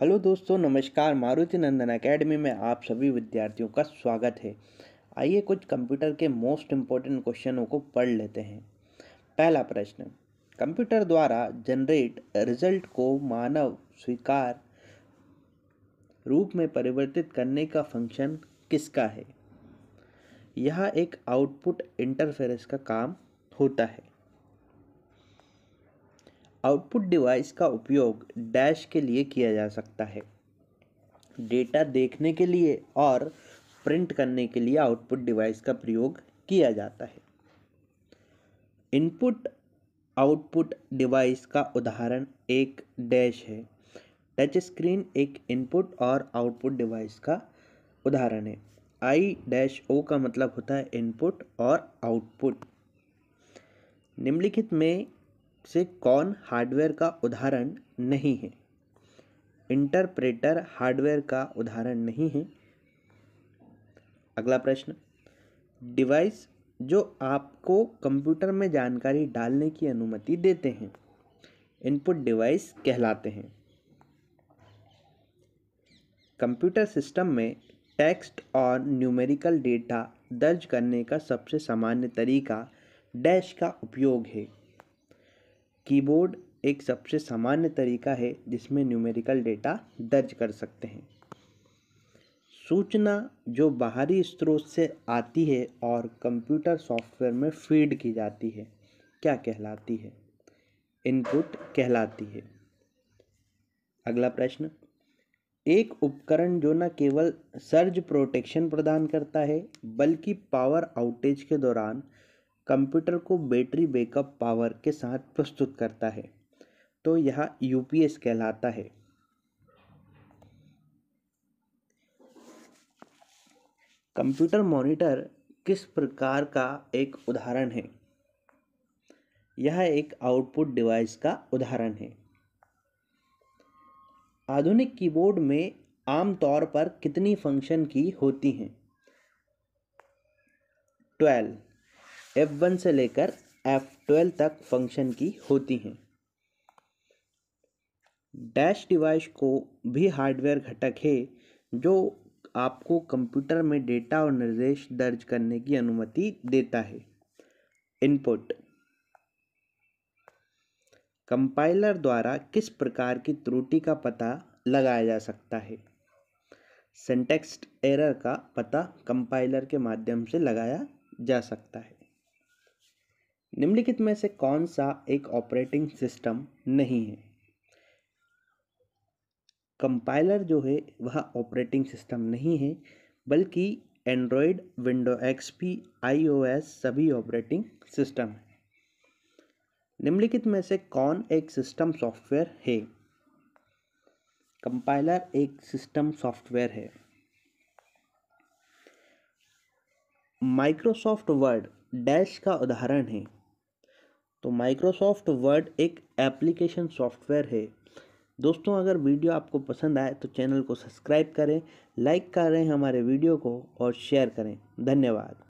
hello दोस्तों नमस्कार मारुति नंदन academy में आप सभी विद्यार्थियों का स्वागत है आइए कुछ कंप्यूटर के मोस्ट इम्पोर्टेंट क्वेश्चनों को पढ़ लेते हैं पहला प्रश्न कंप्यूटर द्वारा जनरेट रिजल्ट को मानव स्वीकार रूप में परिवर्तित करने का फंक्शन किसका है यह एक आउटपुट इंटरफेरेंस का काम होता है आउटपुट डिवाइस का उपयोग डैश के लिए किया जा सकता है डेटा देखने के लिए और प्रिंट करने के लिए आउटपुट डिवाइस का प्रयोग किया जाता है इनपुट आउटपुट डिवाइस का उदाहरण एक डैश है टच स्क्रीन एक इनपुट और आउटपुट डिवाइस का उदाहरण है आई डैश ओ का मतलब होता है इनपुट और आउटपुट निम्नलिखित में से कौन हार्डवेयर का उदाहरण नहीं है इंटरप्रेटर हार्डवेयर का उदाहरण नहीं है अगला प्रश्न डिवाइस जो आपको कंप्यूटर में जानकारी डालने की अनुमति देते हैं इनपुट डिवाइस कहलाते हैं कंप्यूटर सिस्टम में टेक्स्ट और न्यूमेरिकल डेटा दर्ज करने का सबसे सामान्य तरीका डैश का उपयोग है कीबोर्ड एक सबसे सामान्य तरीका है जिसमें न्यूमेरिकल डेटा दर्ज कर सकते हैं सूचना जो बाहरी स्रोत से आती है और कंप्यूटर सॉफ्टवेयर में फीड की जाती है क्या कहलाती है इनपुट कहलाती है अगला प्रश्न एक उपकरण जो न केवल सर्ज प्रोटेक्शन प्रदान करता है बल्कि पावर आउटेज के दौरान कंप्यूटर को बैटरी बैकअप पावर के साथ प्रस्तुत करता है तो यह यूपीएस कहलाता है कंप्यूटर मॉनिटर किस प्रकार का एक उदाहरण है यह एक आउटपुट डिवाइस का उदाहरण है आधुनिक कीबोर्ड में आमतौर पर कितनी फंक्शन की होती हैं ट्वेल्व एफ वन से लेकर एफ ट्वेल्व तक फंक्शन की होती हैं डैश डिवाइस को भी हार्डवेयर घटक है जो आपको कंप्यूटर में डेटा और निर्देश दर्ज करने की अनुमति देता है इनपुट कंपाइलर द्वारा किस प्रकार की त्रुटि का पता लगाया जा सकता है सेंटेक्स्ट एरर का पता कंपाइलर के माध्यम से लगाया जा सकता है निम्नलिखित में से कौन सा एक ऑपरेटिंग सिस्टम नहीं है कंपाइलर जो है वह ऑपरेटिंग सिस्टम नहीं है बल्कि एंड्रॉयड विंडो एक्सपी आईओएस सभी ऑपरेटिंग सिस्टम है निम्नलिखित में से कौन एक सिस्टम सॉफ्टवेयर है कंपाइलर एक सिस्टम सॉफ्टवेयर है माइक्रोसॉफ्ट वर्ड डैश का उदाहरण है तो माइक्रोसॉफ्ट वर्ड एक एप्लीकेशन सॉफ्टवेयर है दोस्तों अगर वीडियो आपको पसंद आए तो चैनल को सब्सक्राइब करें लाइक करें हमारे वीडियो को और शेयर करें धन्यवाद